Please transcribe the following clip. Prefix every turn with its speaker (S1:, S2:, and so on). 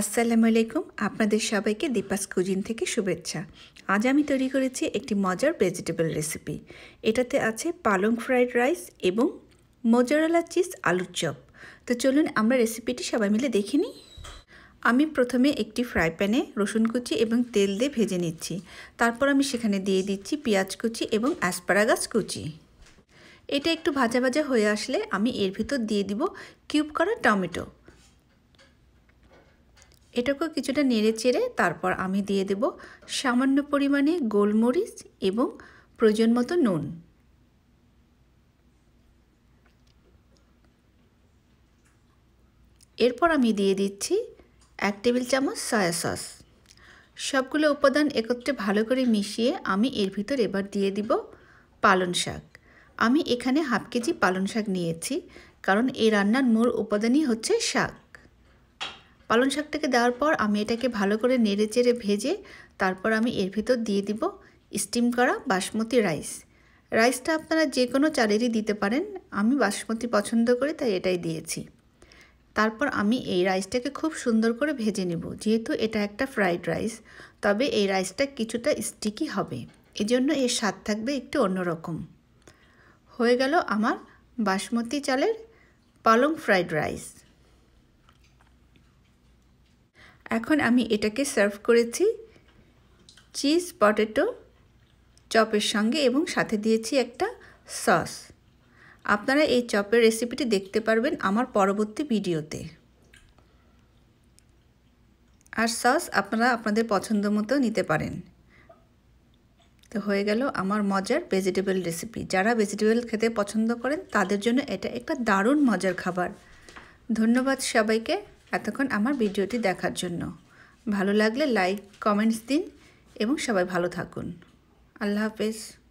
S1: আসসালামু আলাইকুম আপনাদের সবাইকে দীপাস কুজিন থেকে শুভেচ্ছা আজ আমি তৈরি করেছি একটি মজার ভেজিটেবল রেসিপি এটাতে আছে পালং ফ্রাইড রাইস এবং মজারালা চিজ আলুর চপ তো চলুন আমরা রেসিপিটি সবাই মিলে দেখে নিই আমি প্রথমে একটি ফ্রাই প্যানে রসুন কুচি এবং তেল দিয়ে ভেজে নিচ্ছি তারপর আমি সেখানে দিয়ে দিচ্ছি পেঁয়াজ কুচি এবং অ্যাসপারাগাস কুচি এটা একটু ভাজা ভাজা হয়ে আসলে আমি এর ভিতর দিয়ে দিব কিউব করা টমেটো এটাকেও কিছুটা নেড়ে চেড়ে তারপর আমি দিয়ে দেব সামান্য পরিমাণে গোলমরিচ এবং প্রয়োজন মতো নুন এরপর আমি দিয়ে দিচ্ছি এক টেবিল চামচ সয়া সস সবগুলো উপাদান একত্রে ভালো করে মিশিয়ে আমি এর ভিতর এবার দিয়ে দিব পালন শাক আমি এখানে হাফ কেজি পালন শাক নিয়েছি কারণ এই রান্নার মূল উপাদানই হচ্ছে শাক পালং শাকটাকে দেওয়ার পর আমি এটাকে ভালো করে নেড়ে চেড়ে ভেজে তারপর আমি এর ভিতর দিয়ে দিব স্টিম করা বাসমতি রাইস রাইসটা আপনারা যে কোনো চালেরই দিতে পারেন আমি বাসমতি পছন্দ করি তাই এটাই দিয়েছি তারপর আমি এই রাইসটাকে খুব সুন্দর করে ভেজে নেব যেহেতু এটা একটা ফ্রাইড রাইস তবে এই রাইসটা কিছুটা স্টিকি হবে এজন্য এর স্বাদ থাকবে একটু অন্যরকম হয়ে গেল আমার বাসমতি চালের পালং ফ্রাইড রাইস এখন আমি এটাকে সার্ভ করেছি চিজ পটেটো চপের সঙ্গে এবং সাথে দিয়েছি একটা সস আপনারা এই চপের রেসিপিটি দেখতে পারবেন আমার পরবর্তী ভিডিওতে আর সস আপনারা আপনাদের পছন্দ মতো নিতে পারেন তো হয়ে গেল আমার মজার ভেজিটেবল রেসিপি যারা ভেজিটেবল খেতে পছন্দ করেন তাদের জন্য এটা একটা দারুণ মজার খাবার ধন্যবাদ সবাইকে এতক্ষণ আমার ভিডিওটি দেখার জন্য ভালো লাগলে লাইক কমেন্টস দিন এবং সবাই ভালো থাকুন আল্লাহ হাফেজ